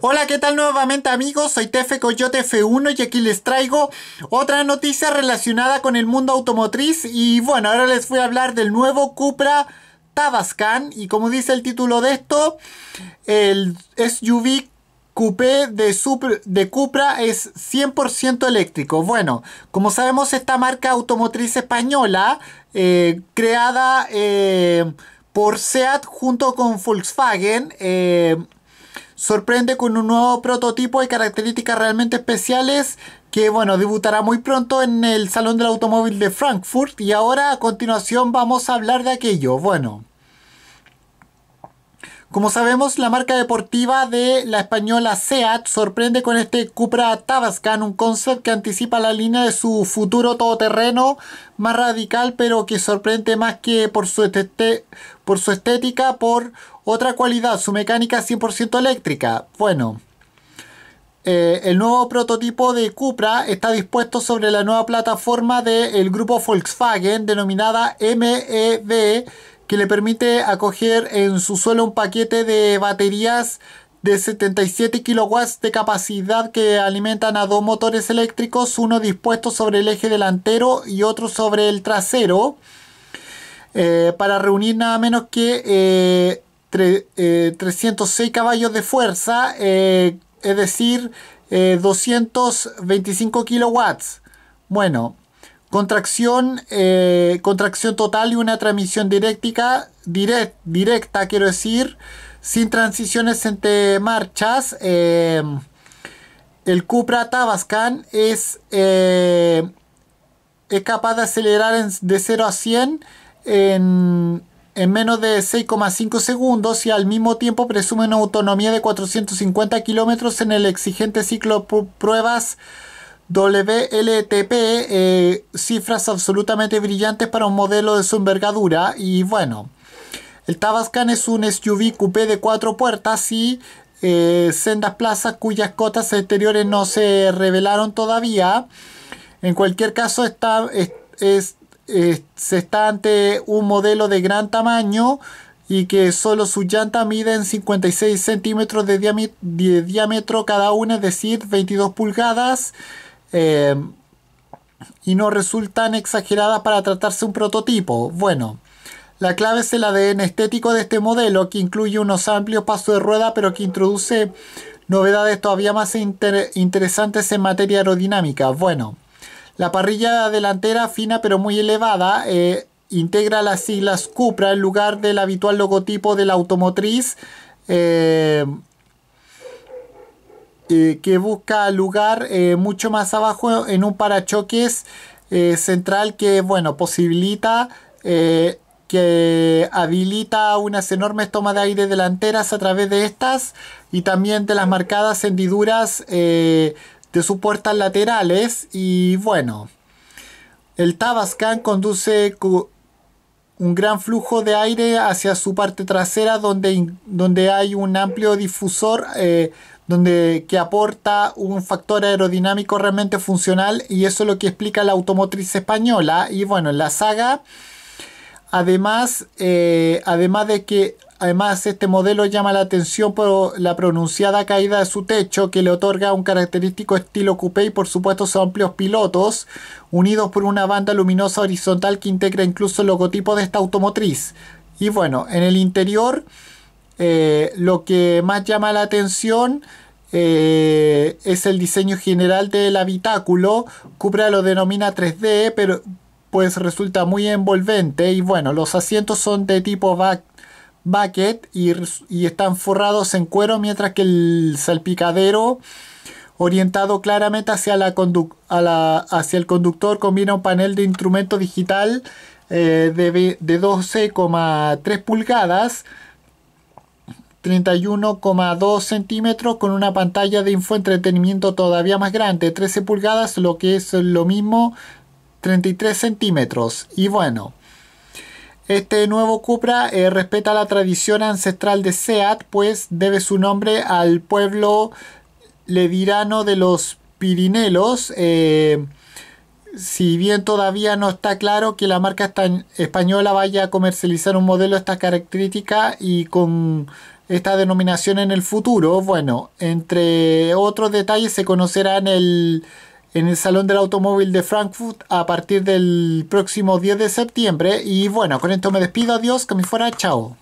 Hola, ¿qué tal nuevamente amigos? Soy Tefe Coyote F1 y aquí les traigo otra noticia relacionada con el mundo automotriz y bueno, ahora les voy a hablar del nuevo Cupra Tabascan y como dice el título de esto, el SUV coupé de, Cupra es 100% eléctrico. Bueno, como sabemos esta marca automotriz española eh, creada eh, por SEAT junto con Volkswagen eh, sorprende con un nuevo prototipo y características realmente especiales que bueno, debutará muy pronto en el Salón del Automóvil de Frankfurt y ahora a continuación vamos a hablar de aquello. Bueno, como sabemos, la marca deportiva de la española SEAT sorprende con este Cupra Tabascan, un concept que anticipa la línea de su futuro todoterreno más radical, pero que sorprende más que por su, estética, por otra cualidad, su mecánica 100% eléctrica. Bueno, eh, el nuevo prototipo de Cupra está dispuesto sobre la nueva plataforma del grupo Volkswagen denominada MEB que le permite acoger en su suelo un paquete de baterías de 77 kilowatts de capacidad que alimentan a dos motores eléctricos, uno dispuesto sobre el eje delantero y otro sobre el trasero, eh, para reunir nada menos que 306 eh, eh, caballos de fuerza, es decir, 225 kilowatts. Bueno, Contracción, eh, contracción total y una transmisión directa, directa, quiero decir, sin transiciones entre marchas. Eh, el Cupra Tabascan es, eh, es capaz de acelerar de 0 a 100 en, menos de 6,5 segundos y al mismo tiempo presume una autonomía de 450 kilómetros en el exigente ciclo pruebas WLTP, eh, cifras absolutamente brillantes para un modelo de su envergadura. Y bueno, el Tabascan es un SUV coupé de cuatro puertas y eh, sendas plazas cuyas cotas exteriores no se revelaron todavía. En cualquier caso, está, se está ante un modelo de gran tamaño y que solo su llanta miden 56 centímetros de, diámetro cada una, es decir, 22 pulgadas. Eh, y no resultan exageradas para tratarse un prototipo. Bueno, la clave es el ADN estético de este modelo, que incluye unos amplios pasos de rueda, pero que introduce novedades todavía más interesantes en materia aerodinámica. Bueno, la parrilla delantera fina pero muy elevada eh, integra las siglas Cupra en lugar del habitual logotipo de la automotriz. Eh, este, que busca lugar eh, mucho más abajo en un parachoques eh, central que bueno posibilita eh, que habilita unas enormes tomas de aire delanteras a través de estas y también de las marcadas hendiduras de sus puertas laterales y bueno el Tabascan conduce un gran flujo de aire hacia su parte trasera donde, donde hay un amplio difusor donde que aporta un factor aerodinámico realmente funcional y eso es lo que explica la automotriz española y bueno en la saga además eh, además de que además este modelo llama la atención por la pronunciada caída de su techo que le otorga un característico estilo coupé y por supuesto sus amplios pilotos unidos por una banda luminosa horizontal que integra incluso el logotipo de esta automotriz y bueno en el interior eh, lo que más llama la atención eh, es el diseño general del habitáculo. Cupra lo denomina 3D, pero pues resulta muy envolvente. Y bueno, los asientos son de tipo bucket y, están forrados en cuero, mientras que el salpicadero orientado claramente hacia, el conductor, combina un panel de instrumento digital eh, de, de 12,3 pulgadas 31,2 centímetros con una pantalla de infoentretenimiento todavía más grande, 13 pulgadas, lo que es lo mismo 33 centímetros. Y bueno, este nuevo Cupra eh, respeta la tradición ancestral de SEAT, pues debe su nombre al pueblo ledirano de los Pirinelos. Eh, si bien todavía no está claro que la marca española vaya a comercializar un modelo de estas características y con esta denominación en el futuro. Bueno, entre otros detalles se conocerá en el, Salón del Automóvil de Frankfurt a partir del próximo 10 de septiembre. Y bueno, con esto me despido, adiós, que me fuera, chao.